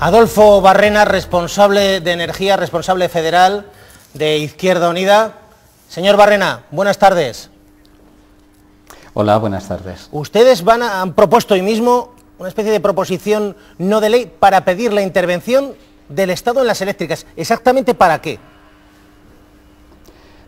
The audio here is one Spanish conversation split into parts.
Adolfo Barrena, responsable de Energía, responsable federal de Izquierda Unida. Señor Barrena, buenas tardes. Hola, buenas tardes. Ustedes han propuesto hoy mismo una especie de proposición no de ley para pedir la intervención del Estado en las eléctricas. ¿Exactamente para qué?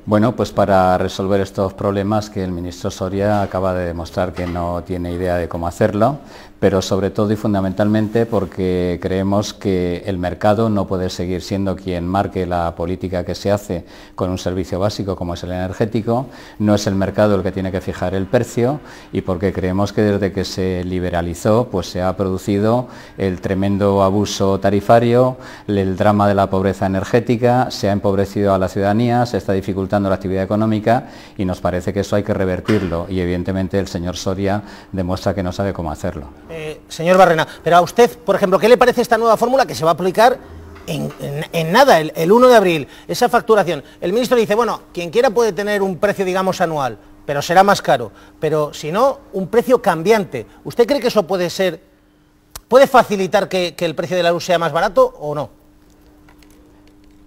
Bueno, pues para resolver estos problemas que el ministro Soria acaba de demostrar que no tiene idea de cómo hacerlo, pero sobre todo y fundamentalmente porque creemos que el mercado no puede seguir siendo quien marque la política que se hace con un servicio básico como es el energético, no es el mercado el que tiene que fijar el precio y porque creemos que desde que se liberalizó pues se ha producido el tremendo abuso tarifario, el drama de la pobreza energética, se ha empobrecido a la ciudadanía, se está la actividad económica y nos parece que eso hay que revertirlo y evidentemente el señor Soria demuestra que no sabe cómo hacerlo. Eh, señor Barrena, pero a usted, por ejemplo, ¿qué le parece esta nueva fórmula que se va a aplicar en, nada, el, 1 de abril, esa facturación. El ministro dice, bueno, quien quiera puede tener un precio, digamos, anual, pero será más caro. Pero si no, un precio cambiante. ¿Usted cree que eso puede ser, puede facilitar que el precio de la luz sea más barato o no?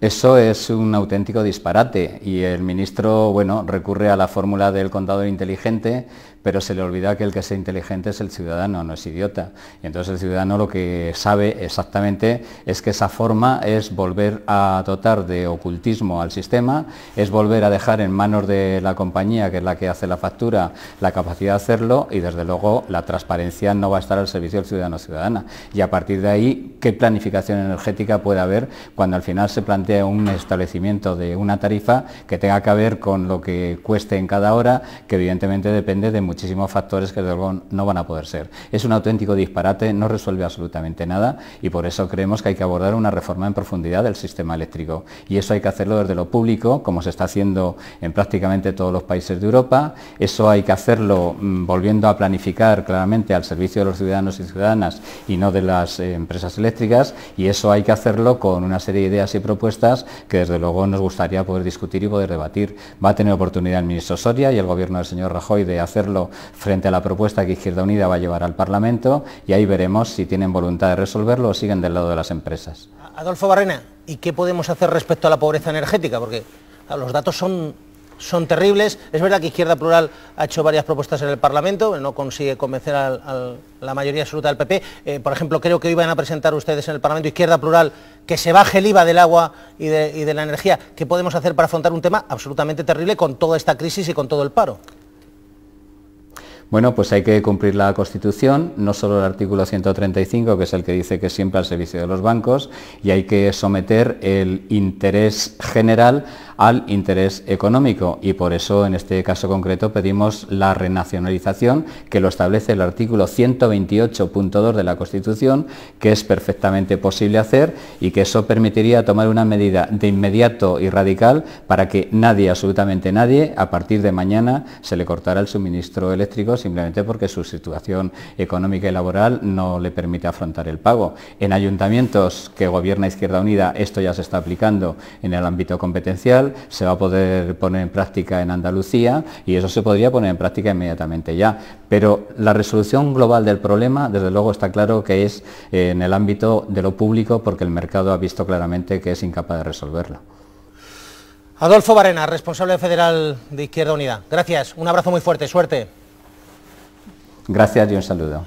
Eso es un auténtico disparate y el ministro, bueno, recurre a la fórmula del contador inteligente, pero se le olvida que el que sea inteligente es el ciudadano, no es idiota. Y entonces el ciudadano lo que sabe exactamente es que esa forma es volver a dotar de ocultismo al sistema, es volver a dejar en manos de la compañía, que es la que hace la factura, la capacidad de hacerlo y desde luego la transparencia no va a estar al servicio del ciudadano-ciudadana. Y a partir de ahí, ¿qué planificación energética puede haber cuando al final se plantea un establecimiento de una tarifa que tenga que ver con lo que cueste en cada hora, que evidentemente depende de muchísimos factores que no van a poder ser. Es un auténtico disparate, no resuelve absolutamente nada y por eso creemos que hay que abordar una reforma en profundidad del sistema eléctrico. Y eso hay que hacerlo desde lo público, como se está haciendo en prácticamente todos los países de Europa. Eso hay que hacerlo mm, volviendo a planificar claramente al servicio de los ciudadanos y ciudadanas y no de las eh, empresas eléctricas. Y eso hay que hacerlo con una serie de ideas y propuestas que desde luego nos gustaría poder discutir y poder debatir. Va a tener oportunidad el ministro Soria y el gobierno del señor Rajoy de hacerlo frente a la propuesta que Izquierda Unida va a llevar al Parlamento y ahí veremos si tienen voluntad de resolverlo o siguen del lado de las empresas. Adolfo Barrena, ¿y qué podemos hacer respecto a la pobreza energética? Porque los datos son son terribles. Es verdad que Izquierda Plural ha hecho varias propuestas en el Parlamento, no consigue convencer a, la mayoría absoluta del PP. Eh, por ejemplo, creo que hoy van a presentar ustedes en el Parlamento Izquierda Plural que se baje el IVA del agua y de, la energía. ¿Qué podemos hacer para afrontar un tema absolutamente terrible con toda esta crisis y con todo el paro? Bueno, pues hay que cumplir la Constitución, no solo el artículo 135, que es el que dice que siempre al servicio de los bancos, y hay que someter el interés general al interés económico y por eso en este caso concreto pedimos la renacionalización que lo establece el artículo 128.2 de la Constitución, que es perfectamente posible hacer y que eso permitiría tomar una medida de inmediato y radical para que nadie, absolutamente nadie, a partir de mañana se le cortara el suministro eléctrico simplemente porque su situación económica y laboral no le permite afrontar el pago. En ayuntamientos que gobierna Izquierda Unida esto ya se está aplicando en el ámbito competencial se va a poder poner en práctica en Andalucía y eso se podría poner en práctica inmediatamente ya. Pero la resolución global del problema, desde luego, está claro que es eh, en el ámbito de lo público porque el mercado ha visto claramente que es incapaz de resolverlo. Adolfo Barena, responsable federal de Izquierda Unida. Gracias, un abrazo muy fuerte, suerte. Gracias y un saludo.